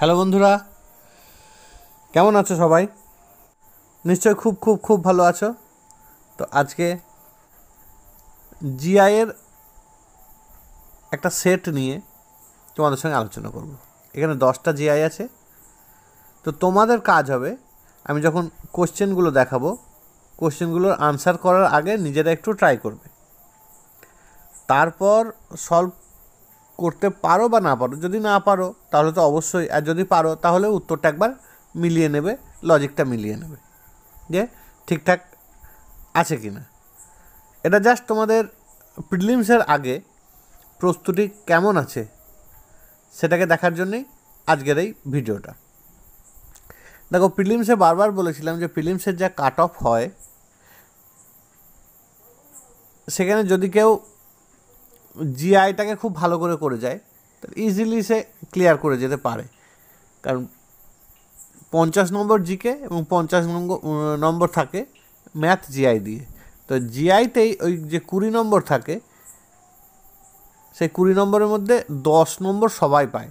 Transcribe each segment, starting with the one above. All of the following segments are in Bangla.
হ্যালো বন্ধুরা কেমন আছো সবাই নিশ্চয় খুব খুব খুব ভালো আছো তো আজকে জিআইয়ের একটা সেট নিয়ে তোমাদের সঙ্গে আলোচনা করব এখানে দশটা জিআই আছে তো তোমাদের কাজ হবে আমি যখন কোশ্চেনগুলো দেখাবো কোশ্চেনগুলোর আনসার করার আগে নিজেরা একটু ট্রাই করবে তারপর সলভ করতে পারো বা না পারো যদি না পারো তাহলে তো অবশ্যই আর যদি পারো তাহলে উত্তরটা একবার মিলিয়ে নেবে লজিকটা মিলিয়ে নেবে যে ঠিকঠাক আছে কি না এটা জাস্ট তোমাদের প্রিলিমসের আগে প্রস্তুতি কেমন আছে সেটাকে দেখার জন্যেই আজকের এই ভিডিওটা দেখো প্রিলিমসে বারবার বলেছিলাম যে প্রিলিমসের যা কাট অফ হয় সেখানে যদি কেউ জিআইটাকে খুব ভালো করে করে যায় ইজিলি সে ক্লিয়ার করে যেতে পারে কারণ পঞ্চাশ নম্বর জিকে এবং পঞ্চাশ নম্বর নম্বর থাকে ম্যাথ জিআই দিয়ে তো জিআইতেই ওই যে কুড়ি নম্বর থাকে সেই কুড়ি নম্বরের মধ্যে দশ নম্বর সবাই পায়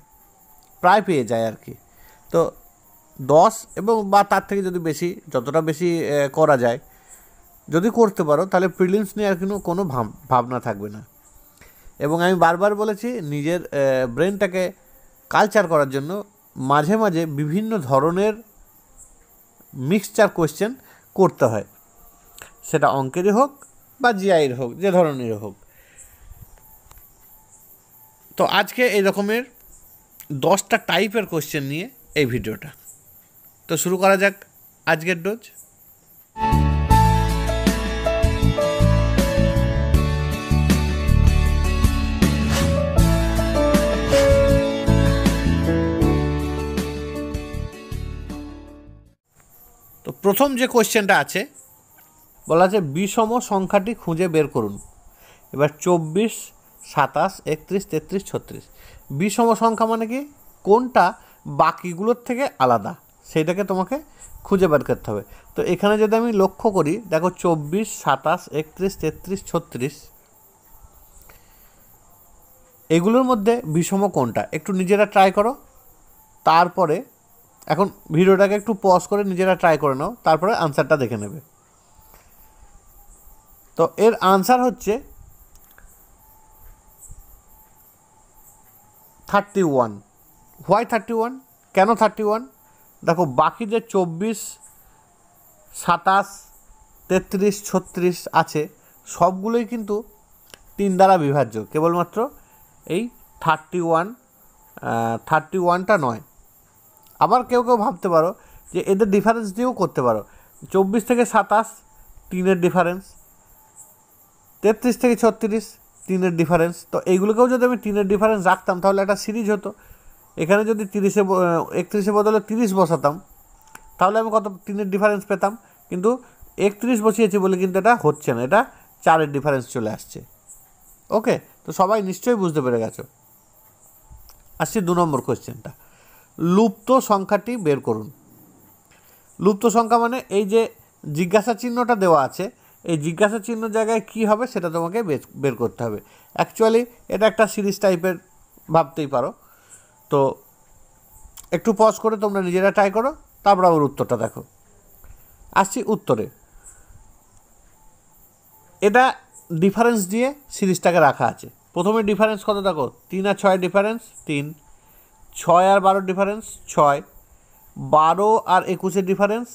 প্রায় পেয়ে যায় আর কি তো দশ এবং বা তার থেকে যদি বেশি যতটা বেশি করা যায় যদি করতে পারো তাহলে প্রিলিমস নিয়ে আর কোনো কোনো ভাবনা থাকবে না এবং আমি বারবার বলেছি নিজের ব্রেনটাকে কালচার করার জন্য মাঝে মাঝে বিভিন্ন ধরনের মিক্সচার কোয়েশ্চেন করতে হয় সেটা অঙ্কেরই হোক বা জিআইয়ের হোক যে ধরনের হোক তো আজকে এই রকমের দশটা টাইপের কোশ্চেন নিয়ে এই ভিডিওটা তো শুরু করা যাক আজকের ডোজ প্রথম যে কোয়েশ্চেনটা আছে বলা আছে বিষম সংখ্যাটি খুঁজে বের করুন এবার চব্বিশ সাতাশ একত্রিশ তেত্রিশ ছত্রিশ বিষম সংখ্যা মানে কি কোনটা বাকিগুলোর থেকে আলাদা সেইটাকে তোমাকে খুঁজে বের করতে হবে তো এখানে যদি আমি লক্ষ্য করি দেখো চব্বিশ সাতাশ একত্রিশ তেত্রিশ ছত্রিশ এগুলোর মধ্যে বিষম কোনটা একটু নিজেরা ট্রাই করো তারপরে এখন ভিডিওটাকে একটু পজ করে নিজেরা ট্রাই করে নাও তারপরে আনসারটা দেখে নেবে তো এর আনসার হচ্ছে thirty one why thirty one কেন থার্টি ওয়ান দেখো বাকি যে চব্বিশ সাতাশ তেত্রিশ ছত্রিশ আছে সবগুলোই কিন্তু তিন দ্বারা বিভাজ্য কেবলমাত্র এই থার্টি ওয়ান থার্টি ওয়ানটা নয় আবার কেউ কেউ ভাবতে পারো যে এদের ডিফারেন্স দিয়েও করতে পারো চব্বিশ থেকে সাতাশ তিনের ডিফারেন্স তেত্রিশ থেকে ছত্রিশ তিনের ডিফারেন্স তো এইগুলোকেও যদি আমি তিনের ডিফারেন্স রাখতাম তাহলে একটা সিরিজ হতো এখানে যদি তিরিশে একত্রিশে বদলে তিরিশ বসাতাম তাহলে আমি কত তিনের ডিফারেন্স পেতাম কিন্তু একত্রিশ বসিয়েছি বলে কিন্তু এটা হচ্ছে না এটা চারের ডিফারেন্স চলে আসছে ওকে তো সবাই নিশ্চয়ই বুঝতে পেরে গেছো আসছি দু নম্বর কোয়েশ্চেনটা লুপ্ত সংখ্যাটি বের করুন লুপ্ত সংখ্যা মানে এই যে জিজ্ঞাসা চিহ্নটা দেওয়া আছে এই জিজ্ঞাসা চিহ্ন জায়গায় কি হবে সেটা তোমাকে বের করতে হবে অ্যাকচুয়ালি এটা একটা সিরিজ টাইপের ভাবতেই পারো তো একটু পজ করে তোমরা নিজেরা ট্রাই করো তারপর আমার উত্তরটা দেখো আসছি উত্তরে এটা ডিফারেন্স দিয়ে সিরিজটাকে রাখা আছে প্রথমে ডিফারেন্স কত দেখো তিন আর ছয় ডিফারেন্স তিন ছয় আর বারো ডিফারেন্স ছয় বারো আর একুশের ডিফারেন্স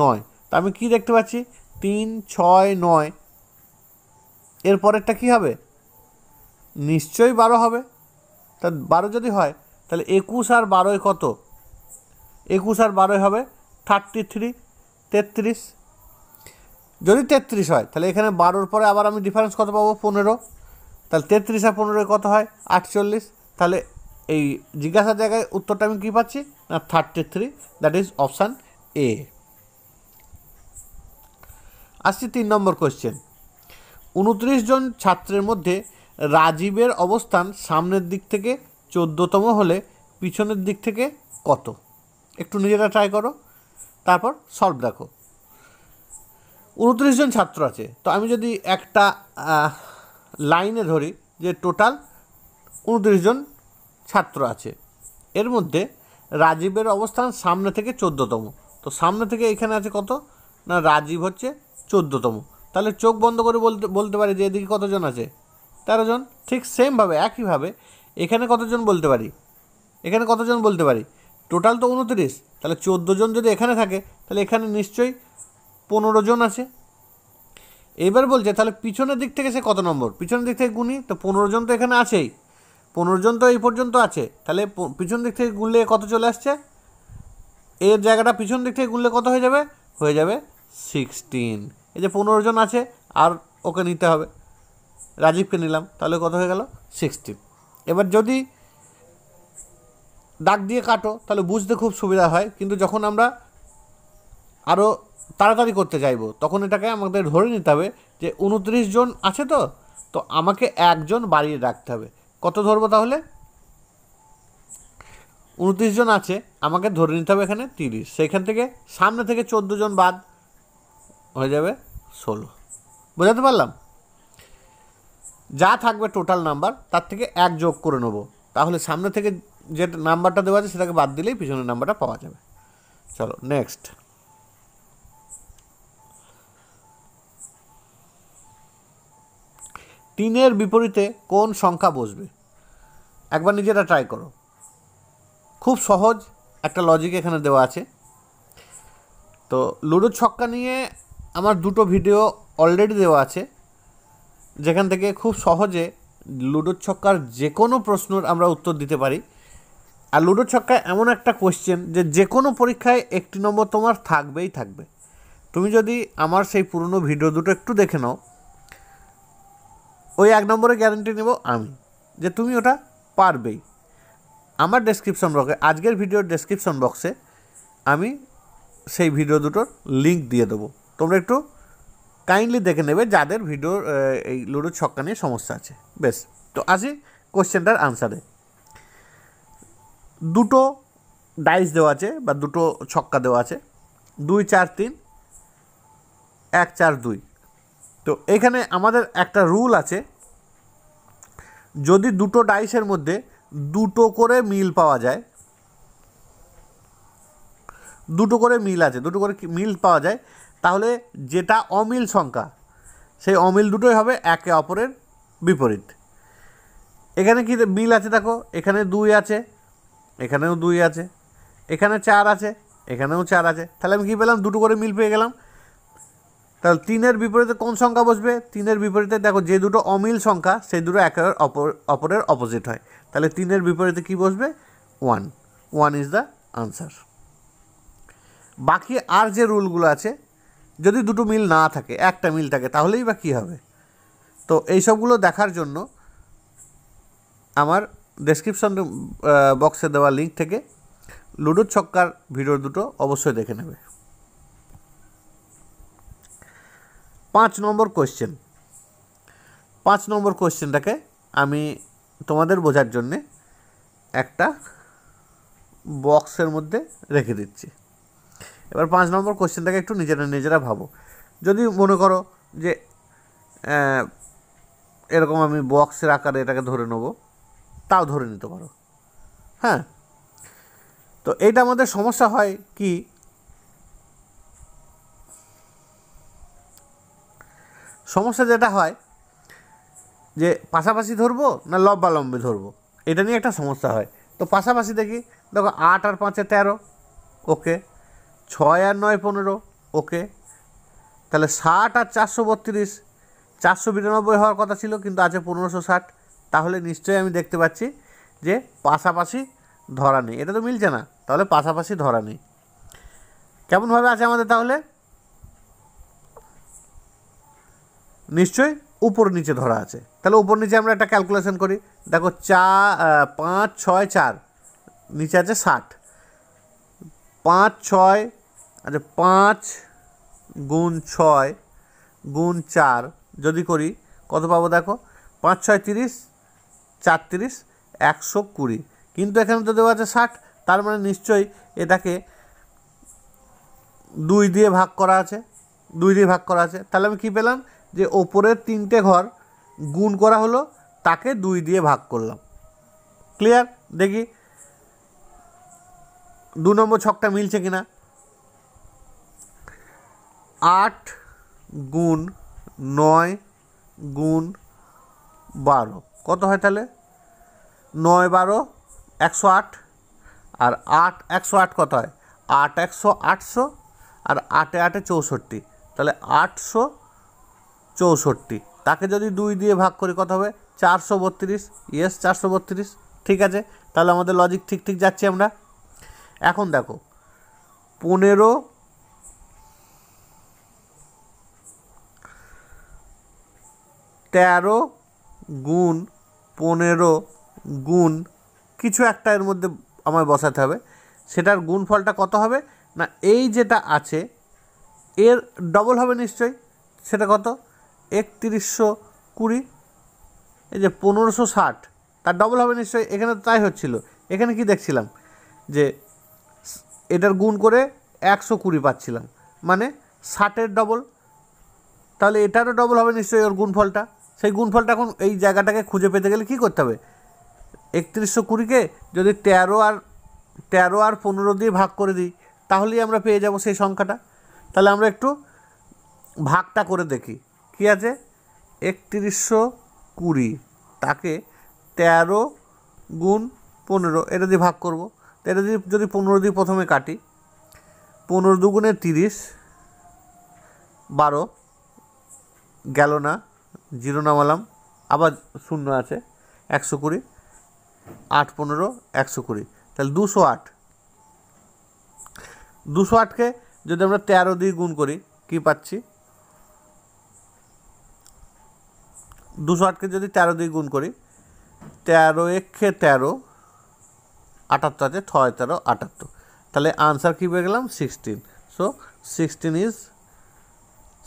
নয় তা আমি কি দেখতে পাচ্ছি তিন ছয় নয় এরপরেরটা পরেরটা কী হবে নিশ্চয়ই বারো হবে তা বারো যদি হয় তাহলে একুশ আর বারোয় কত একুশ আর বারোয় হবে থার্টি থ্রি তেত্রিশ যদি তেত্রিশ হয় তাহলে এখানে বারোর পরে আবার আমি ডিফারেন্স কত পাবো পনেরো তাহলে তেত্রিশ আর পনেরোয় কত হয় আটচল্লিশ তাহলে এই জিজ্ঞাসার জায়গায় উত্তরটা আমি কী পাচ্ছি না thirty three that is option এ আসছি তিন নম্বর কোয়েশ্চেন উনত্রিশ জন ছাত্রের মধ্যে রাজীবের অবস্থান সামনের দিক থেকে চোদ্দোতম হলে পিছনের দিক থেকে কত একটু নিজেরা ট্রাই করো তারপর সলভ দেখো উনত্রিশ জন ছাত্র আছে তো আমি যদি একটা লাইনে ধরি যে টোটাল উনত্রিশ জন ছাত্র আছে এর মধ্যে রাজীবের অবস্থান সামনে থেকে চোদ্দতম তো সামনে থেকে এখানে আছে কত না রাজীব হচ্ছে চোদ্দতম তাহলে চোখ বন্ধ করে বলতে বলতে পারি যে এদিকে কতজন আছে তেরো জন ঠিক সেমভাবে একইভাবে এখানে কতজন বলতে পারি এখানে কতজন বলতে পারি টোটাল তো উনত্রিশ তাহলে চোদ্দো জন যদি এখানে থাকে তাহলে এখানে নিশ্চয়ই পনেরো জন আছে এবার বলছে তাহলে পিছনের দিক থেকে সে কত নম্বর পিছনের দিক থেকে গুনি তো পনেরো জন তো এখানে আছেই পনেরো জন তো এই পর্যন্ত আছে তাহলে পিছন দিক থেকে গুনলে কত চলে আসছে এর জায়গাটা পিছন দিক থেকে গুনলে কত হয়ে যাবে হয়ে যাবে সিক্সটিন এই যে পনেরো জন আছে আর ওকে নিতে হবে রাজীবকে নিলাম তাহলে কত হয়ে গেল সিক্সটিন এবার যদি ডাক দিয়ে কাটো তাহলে বুঝতে খুব সুবিধা হয় কিন্তু যখন আমরা আরও তাড়াতাড়ি করতে চাইব তখন এটাকে আমাদের ধরে নিতে হবে যে উনত্রিশ জন আছে তো তো আমাকে একজন বাড়িয়ে রাখতে হবে কত ধরবো তাহলে উনত্রিশ জন আছে আমাকে ধরে নিতে হবে এখানে তিরিশ সেখান থেকে সামনে থেকে চোদ্দো জন বাদ হয়ে যাবে ষোলো বোঝাতে পারলাম যা থাকবে টোটাল নাম্বার তার থেকে এক যোগ করে নেবো তাহলে সামনে থেকে যে নাম্বারটা দেওয়া আছে সেটাকে বাদ দিলেই পিছনের নাম্বারটা পাওয়া যাবে চলো নেক্সট তিনের বিপরীতে কোন সংখ্যা বসবে একবার নিজেরা ট্রাই করো খুব সহজ একটা লজিক এখানে দেওয়া আছে তো লুডো ছক্কা নিয়ে আমার দুটো ভিডিও অলরেডি দেওয়া আছে যেখান থেকে খুব সহজে লুডো ছক্কার যে কোনো প্রশ্নের আমরা উত্তর দিতে পারি আর লুডো ছক্কা এমন একটা কোয়েশ্চেন যে যে কোনো পরীক্ষায় একটি নম্বর তোমার থাকবেই থাকবে তুমি যদি আমার সেই পুরনো ভিডিও দুটো একটু দেখে নাও ওই এক নম্বরে গ্যারেন্টি নেব আমি যে তুমি ওটা পারবেই আমার ডেসক্রিপশন বক্সে আজকের ভিডিওর ডেসক্রিপশন বক্সে আমি সেই ভিডিও দুটোর লিঙ্ক দিয়ে দেবো তোমরা একটু কাইন্ডলি দেখে নেবে যাদের ভিডিওর এই লুডো ছক্কা নিয়ে সমস্যা আছে বেশ তো আসি কোশ্চেনটার আনসারে দুটো ডাইস দেওয়া আছে বা দুটো ছক্কা দেওয়া আছে দুই চার তিন এক চার দুই তো এখানে আমাদের একটা রুল আছে যদি দুটো ডাইসের মধ্যে দুটো করে মিল পাওয়া যায় দুটো করে মিল আছে দুটো করে মিল পাওয়া যায় তাহলে যেটা অমিল সংখ্যা সেই অমিল দুটোই হবে একে অপরের বিপরীত এখানে কি মিল আছে দেখো এখানে দুই আছে এখানেও দুই আছে এখানে চার আছে এখানেও চার আছে তাহলে আমি কী পেলাম দুটো করে মিল পেয়ে গেলাম তাহলে তিনের বিপরীতে কোন সংখ্যা বসবে তিনের বিপরীতে দেখো যে দুটো অমিল সংখ্যা সেই দুটো একের অপর অপরের অপোজিট হয় তাহলে তিনের বিপরীতে কি বসবে one one is the answer বাকি আর যে রুলগুলো আছে যদি দুটো মিল না থাকে একটা মিল থাকে তাহলেই বা কী হবে তো এই সবগুলো দেখার জন্য আমার ডেসক্রিপশন বক্সে দেওয়া লিঙ্ক থেকে লুডো ছক্কার ভিডিও দুটো অবশ্যই দেখে নেবে পাঁচ নম্বর কোয়েশ্চেন পাঁচ নম্বর কোয়েশ্চেনটাকে আমি তোমাদের বোঝার জন্যে একটা বক্সের মধ্যে রেখে দিচ্ছি এবার পাঁচ নম্বর কোয়েশ্চেনটাকে একটু নিজেরা নিজেরা ভাবো যদি মনে করো যে এরকম আমি বক্সের আকারে এটাকে ধরে নেব তাও ধরে নিতে পারো হ্যাঁ তো এইটা আমাদের সমস্যা হয় কি সমস্যা যেটা হয় যে পাশাপাশি ধরবো না লম্বি ধরবো এটা নিয়ে একটা সমস্যা হয় তো পাশাপাশি দেখি দেখো আট আর পাঁচে তেরো ওকে ছয় আর নয় পনেরো ওকে তাহলে ষাট আর চারশো বত্রিশ চারশো বিরানব্বই হওয়ার কথা ছিল কিন্তু আছে পনেরোশো ষাট তাহলে নিশ্চয়ই আমি দেখতে পাচ্ছি যে পাশাপাশি ধরা নেই এটা তো মিলছে না তাহলে পাশাপাশি ধরা নেই কেমনভাবে আছে আমাদের তাহলে নিশ্চয় উপর নিচে ধরা আছে তাহলে উপর নিচে আমরা একটা ক্যালকুলেশন করি দেখো চা পাঁচ ছয় চার নিচে আছে ষাট পাঁচ ছয় আচ্ছা পাঁচ গুণ ছয় গুণ চার যদি করি কত পাবো দেখো পাঁচ ছয় তিরিশ চার তিরিশ একশো কুড়ি কিন্তু এখানে তো দেওয়া আছে ষাট তার মানে নিশ্চয়ই এটাকে দুই দিয়ে ভাগ করা আছে দুই দিয়ে ভাগ করা আছে তাহলে আমি কী পেলাম যে ওপরের তিনটে ঘর গুণ করা হলো তাকে দুই দিয়ে ভাগ করলাম ক্লিয়ার দেখি দু নম্বর ছকটা মিলছে কিনা আট গুণ নয় গুণ বারো কত হয় তাহলে নয় বারো একশো আট আর আট একশো আট কত হয় আট একশো আটশো আর আটে আটে চৌষট্টি তাহলে আটশো চৌষট্টি তাকে যদি দুই দিয়ে ভাগ করি কত হবে চারশো বত্রিশ ইয়েস চারশো বত্রিশ ঠিক আছে তাহলে আমাদের লজিক ঠিক ঠিক যাচ্ছি আমরা এখন দেখো পনেরো তেরো গুণ পনেরো গুণ কিছু একটা এর মধ্যে আমায় বসাতে হবে সেটার গুণফলটা কত হবে না এই যেটা আছে এর ডবল হবে নিশ্চয়ই সেটা কত একত্রিশশো কুড়ি এই যে পনেরোশো ষাট তার ডবল হবে নিশ্চয়ই এখানে তাই হচ্ছিল এখানে কি দেখছিলাম যে এটার গুণ করে একশো কুড়ি পাচ্ছিলাম মানে ষাটের ডবল তাহলে এটারও ডবল হবে নিশ্চয়ই ওর গুণফলটা সেই গুণফলটা এখন এই জায়গাটাকে খুঁজে পেতে গেলে কী করতে হবে একত্রিশশো কুড়িকে যদি তেরো আর তেরো আর পনেরো দিয়ে ভাগ করে দিই তাহলেই আমরা পেয়ে যাব সেই সংখ্যাটা তাহলে আমরা একটু ভাগটা করে দেখি কী আছে একত্রিশশো কুড়ি তাকে তেরো গুণ পনেরো এটা দিয়ে ভাগ করবো এটা দিয়ে যদি পনেরো দিয়ে প্রথমে কাটি পনেরো দুগুণে তিরিশ বারো গেল না জিরো নামালাম আবার শূন্য আছে একশো কুড়ি আট পনেরো একশো কুড়ি তাহলে দুশো আট দুশো আটকে যদি আমরা তেরো দিয়ে গুণ করি কী পাচ্ছি দুশো আটকে যদি তেরো দিয়ে গুণ করি তেরো একে তেরো আটাত্তর আছে ছয় তেরো আটাত্তর তাহলে আনসার কী পেয়ে গেলাম sixteen so sixteen is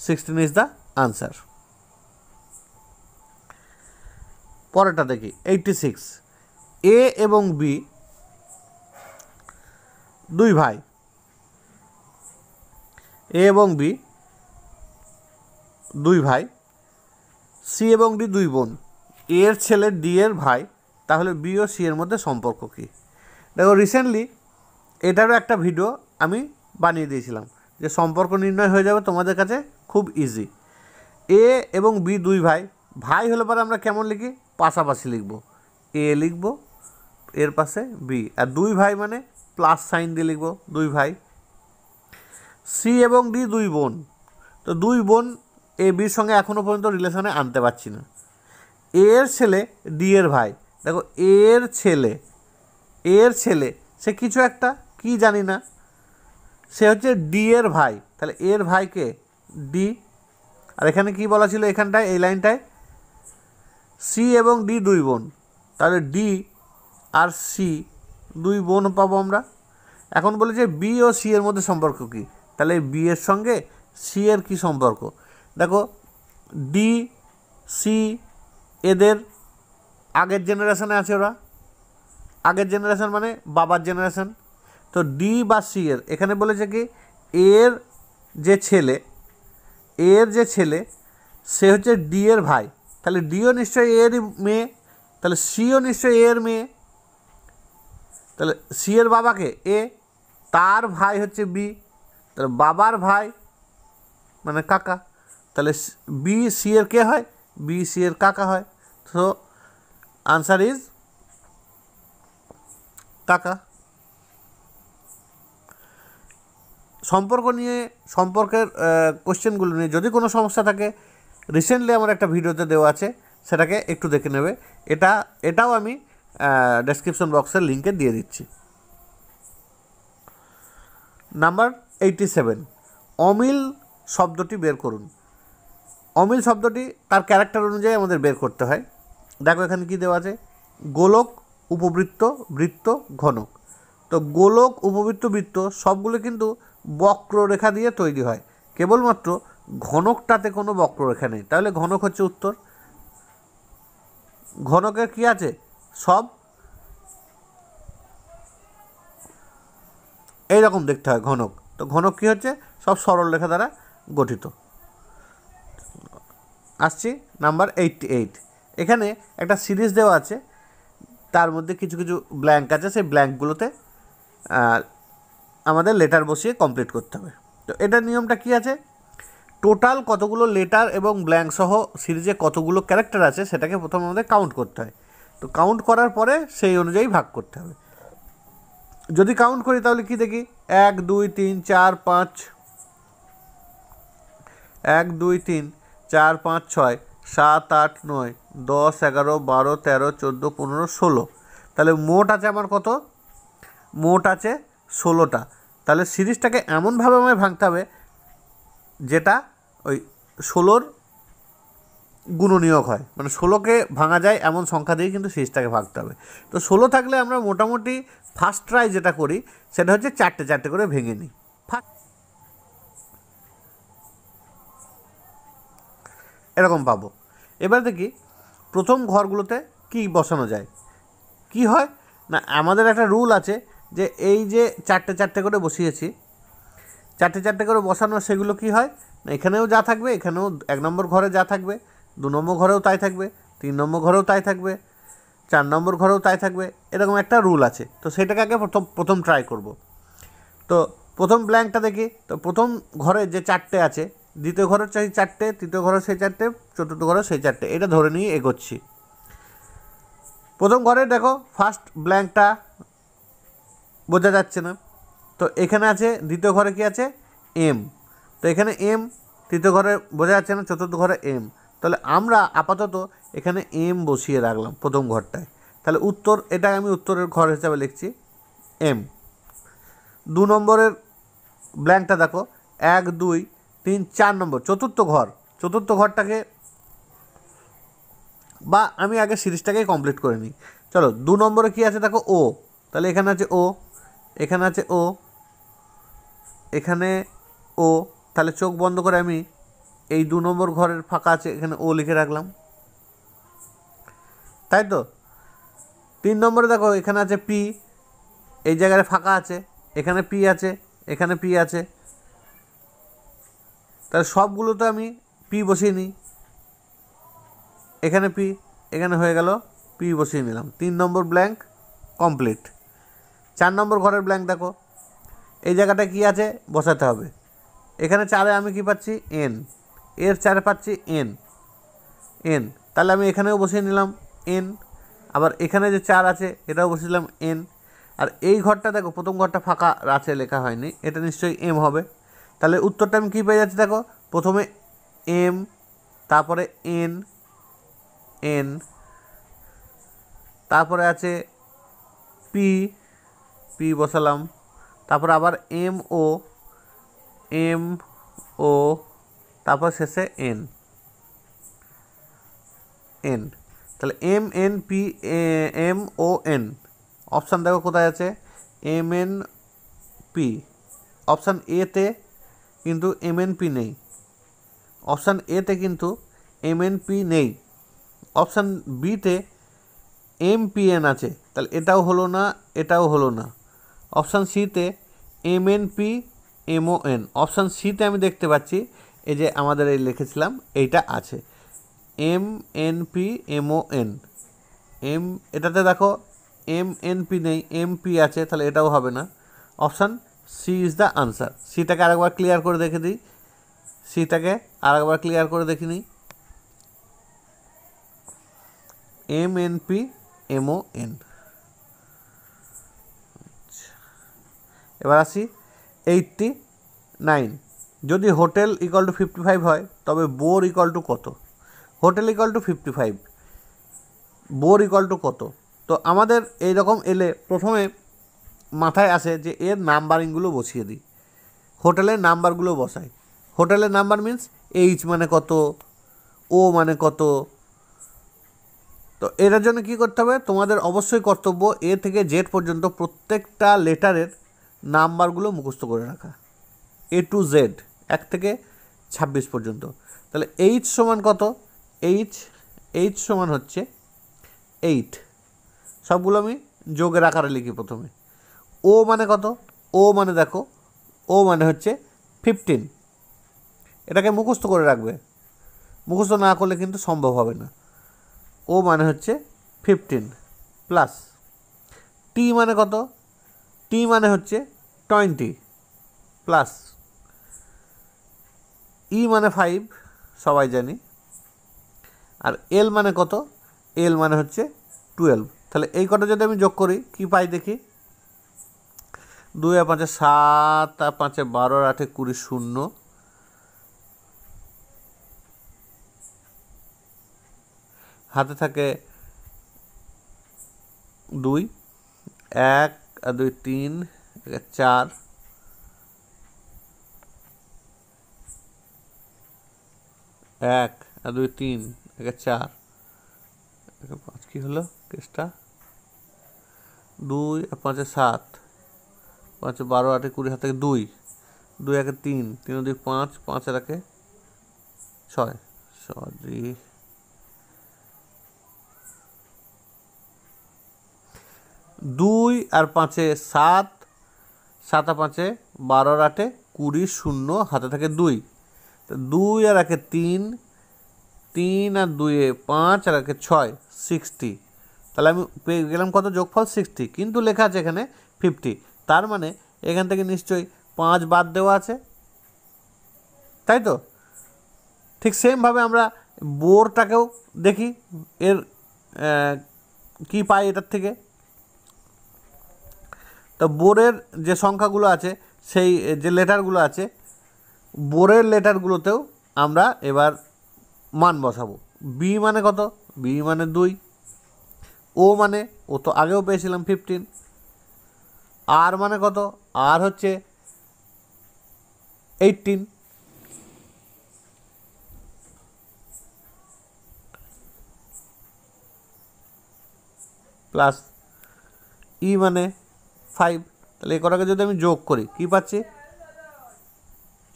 sixteen is the answer পরেরটা দেখি এইটটি সিক্স এ এবং বি দুই ভাই এ এবং বি দুই ভাই সি এবং ডি দুই বোন এর ছেলে ডি এর ভাই তাহলে বি ও সি এর মধ্যে সম্পর্ক কী দেখো রিসেন্টলি এটারও একটা ভিডিও আমি বানিয়ে দিয়েছিলাম যে সম্পর্ক নির্ণয় হয়ে যাবে তোমাদের কাছে খুব ইজি এ এবং বি দুই ভাই ভাই হলে পরে আমরা কেমন লিখি পাশাপাশি লিখব এ লিখব এর পাশে বি আর দুই ভাই মানে প্লাস সাইন দিয়ে লিখব দুই ভাই সি এবং ডি দুই বোন তো দুই বোন এ বির সঙ্গে এখনও পর্যন্ত রিলেশনে আনতে পারছি না এর ছেলে ডি এর ভাই দেখো এর ছেলে এর ছেলে সে কিছু একটা কি জানি না সে হচ্ছে ডি এর ভাই তাহলে এর ভাইকে ডি আর এখানে কি বলা ছিল এখানটায় এই লাইনটায় সি এবং ডি দুই বোন তাহলে ডি আর সি দুই বোন পাবো আমরা এখন বলেছে বি ও সি এর মধ্যে সম্পর্ক কী তাহলে বি এর সঙ্গে সি এর কী সম্পর্ক দেখো ডি সি এদের আগের জেনারেশানে আছে ওরা আগের জেনারেশান মানে বাবার জেনারেশান তো ডি বা সি এর এখানে বলেছে কি এর যে ছেলে এর যে ছেলে সে হচ্ছে ডি এর ভাই তাহলে ডিও নিশ্চয়ই এরই মেয়ে তাহলে সিও নিশ্চয়ই এর মেয়ে তাহলে সি এর বাবাকে এ তার ভাই হচ্ছে বি তাহলে বাবার ভাই মানে কাকা তাহলে বি সি এর কে হয় বি সি এর কাকা হয় সো আনসার ইজ কাকা সম্পর্ক নিয়ে সম্পর্কের কোশ্চেনগুলো নিয়ে যদি কোনো সমস্যা থাকে রিসেন্টলি আমার একটা ভিডিওতে দেওয়া আছে সেটাকে একটু দেখে নেবে এটা এটাও আমি ডেসক্রিপশন বক্সের লিঙ্কে দিয়ে দিচ্ছি নাম্বার এইটি সেভেন অমিল শব্দটি বের করুন অমিল শব্দটি তার ক্যারেক্টার অনুযায়ী আমাদের বের করতে হয় দেখো এখানে কী দেওয়া আছে গোলক উপবৃত্ত বৃত্ত ঘনক তো গোলক উপবৃত্ত বৃত্ত সবগুলো কিন্তু বক্ররেখা দিয়ে তৈরি হয় কেবলমাত্র ঘনকটাতে কোনো বক্ররেখা নেই তাহলে ঘনক হচ্ছে উত্তর ঘনকের কি আছে সব এইরকম দেখতে হয় ঘনক তো ঘনক কী হচ্ছে সব সরল রেখা দ্বারা গঠিত আসছি নাম্বার এইটটি এইট এখানে একটা সিরিজ দেওয়া আছে তার মধ্যে কিছু কিছু ব্ল্যাঙ্ক আছে সেই ব্ল্যাঙ্কগুলোতে আমাদের লেটার বসিয়ে কমপ্লিট করতে হবে তো এটার নিয়মটা কি আছে টোটাল কতগুলো লেটার এবং ব্ল্যাঙ্ক সহ সিরিজে কতগুলো ক্যারেক্টার আছে সেটাকে প্রথমে আমাদের কাউন্ট করতে হয় তো কাউন্ট করার পরে সেই অনুযায়ী ভাগ করতে হবে যদি কাউন্ট করি তাহলে কি দেখি এক দুই তিন চার পাঁচ এক দুই তিন চার পাঁচ ছয় সাত আট নয় দশ এগারো বারো তেরো চোদ্দো পনেরো ষোলো তাহলে মোট আছে আমার কত মোট আছে ষোলোটা তাহলে সিরিজটাকে এমনভাবে আমায় ভাঙতে হবে যেটা ওই ষোলোর গুণনীয়ক হয় মানে ষোলোকে ভাঙা যায় এমন সংখ্যা দিয়ে কিন্তু সিরিজটাকে ভাঙতে হবে তো ষোলো থাকলে আমরা মোটামুটি ফার্স্ট ট্রাই যেটা করি সেটা হচ্ছে চারটে চারটে করে ভেঙে নিই এরকম পাবো এবার দেখি প্রথম ঘরগুলোতে কি বসানো যায় কি হয় না আমাদের একটা রুল আছে যে এই যে চারটে চারটে করে বসিয়েছি চারটে চারটে করে বসানো সেগুলো কি হয় না এখানেও যা থাকবে এখানেও এক নম্বর ঘরে যা থাকবে দু নম্বর ঘরেও তাই থাকবে তিন নম্বর ঘরেও তাই থাকবে চার নম্বর ঘরেও তাই থাকবে এরকম একটা রুল আছে তো সেটাকে আগে প্রথম প্রথম ট্রাই করব তো প্রথম ব্ল্যাঙ্কটা দেখি তো প্রথম ঘরে যে চারটে আছে দ্বিতীয় ঘরও চাই চারটে তৃতীয় ঘরও সেই চারটে চতুর্থ ঘরও সেই চারটে এটা ধরে নিয়ে এগোচ্ছি প্রথম ঘরে দেখো ফার্স্ট ব্ল্যাঙ্কটা বোঝা যাচ্ছে না তো এখানে আছে দ্বিতীয় ঘরে কি আছে এম তো এখানে এম তৃতীয় ঘরে বোঝা যাচ্ছে না চতুর্থ ঘরে এম তাহলে আমরা আপাতত এখানে এম বসিয়ে রাখলাম প্রথম ঘরটায় তাহলে উত্তর এটা আমি উত্তরের ঘর হিসাবে লিখছি এম দু নম্বরের ব্ল্যাঙ্কটা দেখো এক দুই তিন চার নম্বর চতুর্থ ঘর চতুর্থ ঘরটাকে বা আমি আগে সিরিজটাকেই কমপ্লিট করে নিই চলো দু নম্বরে কী আছে দেখো ও তাহলে এখানে আছে ও এখানে আছে ও এখানে ও তাহলে চোখ বন্ধ করে আমি এই দু নম্বর ঘরের ফাঁকা আছে এখানে ও লিখে রাখলাম তাই তো তিন নম্বরে দেখো এখানে আছে পি এই জায়গায় ফাঁকা আছে এখানে পি আছে এখানে পি আছে তাহলে সবগুলোতে আমি পি বসিয়ে নিই এখানে পি এখানে হয়ে গেল পি বসিয়ে নিলাম তিন নম্বর ব্ল্যাঙ্ক কমপ্লিট চার নম্বর ঘরের ব্ল্যাঙ্ক দেখো এই জায়গাটা কি আছে বসাতে হবে এখানে চারে আমি কি পাচ্ছি এন এর চারে পাচ্ছি এন এন তাহলে আমি এখানেও বসিয়ে নিলাম এন আবার এখানে যে চার আছে এটাও বসিয়ে নিলাম এন আর এই ঘরটা দেখো প্রথম ঘরটা ফাঁকা আছে লেখা হয়নি এটা নিশ্চয়ই এম হবে তাহলে উত্তরটা আমি কী পেয়ে যাচ্ছি দেখো প্রথমে এম তারপরে এন এন তারপরে আছে পি পি বসালাম তারপর আবার এম ও এম ও তারপর শেষে এন এন তাহলে M N P M O N option দেখো কোথায় আছে এম এন পি অপশান এতে কিন্তু এমএনপি নেই অপশান এতে কিন্তু এমএনপি নেই অপশান বিতে এমপিএন আছে তাহলে এটাও হলো না এটাও হলো না অপশান সিতে এমএনপি এমওএন অপশান সিতে আমি দেখতে পাচ্ছি এই যে আমাদের এই লিখেছিলাম এইটা আছে M N P M O N M এটাতে দেখো এম এন পি নেই এমপি আছে তাহলে এটাও হবে না option C is the answer সিটাকে আরেকবার ক্লিয়ার করে দেখে দিই সিটাকে আরেকবার ক্লিয়ার করে দেখে নিই M N P M O N এবার আসি এইটটি নাইন যদি হোটেল ইকাল টু ফিফটি ফাইভ হয় তবে বোর ইকাল টু কত হোটেল ইকাল টু ফিফটি ফাইভ বোর ইকাল টু কত তো আমাদের এই রকম এলে প্রথমে মাথায় আসে যে এর নাম্বারিংগুলো বসিয়ে দিই হোটেলের নাম্বারগুলো বসাই হোটেলের নাম্বার মিন্স এইচ মানে কত ও মানে কত তো এটার জন্য কি করতে হবে তোমাদের অবশ্যই কর্তব্য এ থেকে জেড পর্যন্ত প্রত্যেকটা লেটারের নাম্বারগুলো মুখস্থ করে রাখা এ টু জেড এক থেকে ছাব্বিশ পর্যন্ত তাহলে এইচ সমান কত এইচ এইচ সমান হচ্ছে এইট সবগুলো আমি যোগের আকারে লিখি প্রথমে ও মানে কত ও মানে দেখো ও মানে হচ্ছে ফিফটিন এটাকে মুখস্থ করে রাখবে মুখস্থ না করলে কিন্তু সম্ভব হবে না ও মানে হচ্ছে ফিফটিন প্লাস টি মানে কত টি মানে হচ্ছে টোয়েন্টি প্লাস ই মানে ফাইভ সবাই জানি আর এল মানে কত এল মানে হচ্ছে টুয়েলভ তাহলে এই কটা যদি আমি যোগ করি কী পাই দেখি দুই আর পাঁচে সাত আর পাঁচে বারো আর আটে কুড়ি শূন্য হাতে থাকে দুই এক আর দুই তিন চার এক আর দুই তিন একে চার পাঁচ কী হলো কেসটা দুই আর পাঁচে সাত পাঁচ বারো আটে কুড়ি হাতে থেকে দুই দুই একে তিন তিন দুই পাঁচ পাঁচ আর একে ছয় সরি দুই আর পাঁচে সাত সাত আর পাঁচে বারো আর আটে কুড়ি শূন্য হাতে থাকে দুই দুই আর একে তিন তিন আর দুয়ে পাঁচ আর একে ছয় সিক্সটি তাহলে আমি পেয়ে গেলাম কত যোগফল সিক্সটি কিন্তু লেখা আছে এখানে ফিফটি তার মানে এখান থেকে নিশ্চয়ই পাঁচ বাদ দেওয়া আছে তাই তো ঠিক সেমভাবে আমরা বোরটাকেও দেখি এর কি পাই এটার থেকে তো বোরের যে সংখ্যাগুলো আছে সেই যে লেটারগুলো আছে বোরের লেটারগুলোতেও আমরা এবার মান বসাবো বি মানে কত বি মানে দুই ও মানে ও তো আগেও পেয়েছিলাম ফিফটিন আর মানে কত আর হচ্ছে এইটিন প্লাস ই মানে ফাইভ তাহলে এ কটাকে যদি আমি যোগ করি কি পাচ্ছি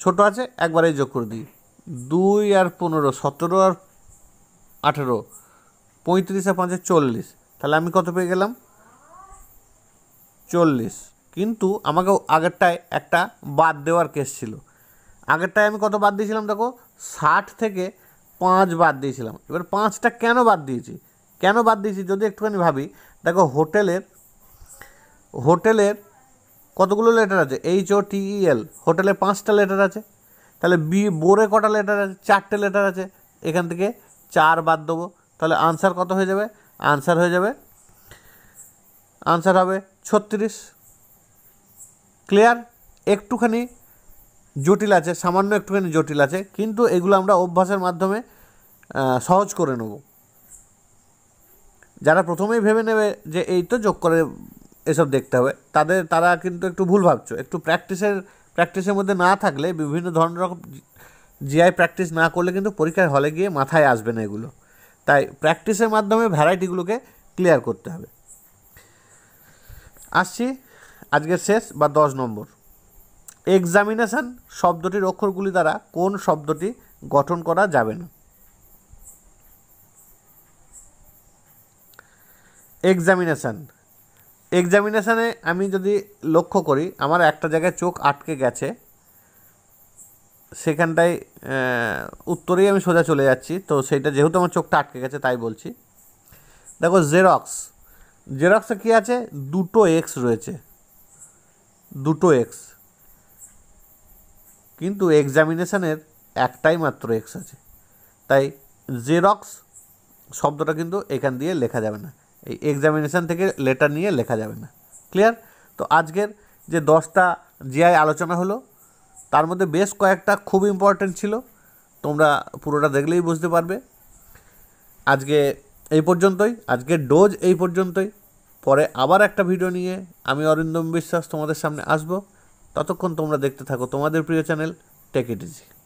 ছোট আছে একবারেই যোগ করে দিই দুই আর পনেরো সতেরো আর আঠেরো পঁয়ত্রিশ আর পাঁচে চল্লিশ তাহলে আমি কত পেয়ে গেলাম চল্লিশ কিন্তু আমাকে আগেরটায় একটা বাদ দেওয়ার কেস ছিল আগেরটায় আমি কত বাদ দিয়েছিলাম দেখো ষাট থেকে পাঁচ বাদ দিয়েছিলাম এবার পাঁচটা কেন বাদ দিয়েছি কেন বাদ দিয়েছি যদি একটুখানি ভাবি দেখো হোটেলের হোটেলের কতগুলো লেটার আছে এইচ ও টি এল হোটেলে পাঁচটা লেটার আছে তাহলে বি বোরে কটা লেটার আছে চারটে লেটার আছে এখান থেকে চার বাদ দেবো তাহলে আনসার কত হয়ে যাবে আনসার হয়ে যাবে আনসার হবে ছত্রিশ ক্লিয়ার একটুখানি জটিল আছে সামান্য একটুখানি জটিল আছে কিন্তু এগুলো আমরা অভ্যাসের মাধ্যমে সহজ করে নেব যারা প্রথমেই ভেবে নেবে যে এই তো যোগ করে এসব দেখতে হবে তাদের তারা কিন্তু একটু ভুল ভাবছো একটু প্র্যাকটিসের প্র্যাকটিসের মধ্যে না থাকলে বিভিন্ন ধরনের রকম জিআই প্র্যাকটিস না করলে কিন্তু পরীক্ষার হলে গিয়ে মাথায় আসবে না এগুলো তাই প্র্যাকটিসের মাধ্যমে ভ্যারাইটিগুলোকে ক্লিয়ার করতে হবে আসছি আজকের শেষ বা দশ নম্বর এক্সামিনেশান শব্দটির অক্ষরগুলি দ্বারা কোন শব্দটি গঠন করা যাবে না এক্সামিনেশান এক্সামিনেশানে আমি যদি লক্ষ্য করি আমার একটা জায়গায় চোখ আটকে গেছে সেখানটায় উত্তরেই আমি সোজা চলে যাচ্ছি তো সেইটা যেহেতু আমার চোখটা আটকে গেছে তাই বলছি দেখো জেরক্স জেরক্সে কী আছে দুটো এক্স রয়েছে দুটো এক্স কিন্তু এক্সামিনেশানের একটাই মাত্র এক্স আছে তাই জেরক্স শব্দটা কিন্তু এখান দিয়ে লেখা যাবে না এই এক্সামিনেশান থেকে লেটার নিয়ে লেখা যাবে না ক্লিয়ার তো আজকের যে দশটা জিআই আলোচনা হলো তার মধ্যে বেশ কয়েকটা খুব ইম্পর্ট্যান্ট ছিল তোমরা পুরোটা দেখলেই বুঝতে পারবে আজকে এই পর্যন্তই আজকের ডোজ এই পর্যন্তই পরে আবার একটা ভিডিও নিয়ে আমি অরিন্দম বিশ্বাস তোমাদের সামনে আসব ততক্ষণ তোমরা দেখতে থাকো তোমাদের প্রিয় চ্যানেল টেক ইট ইজি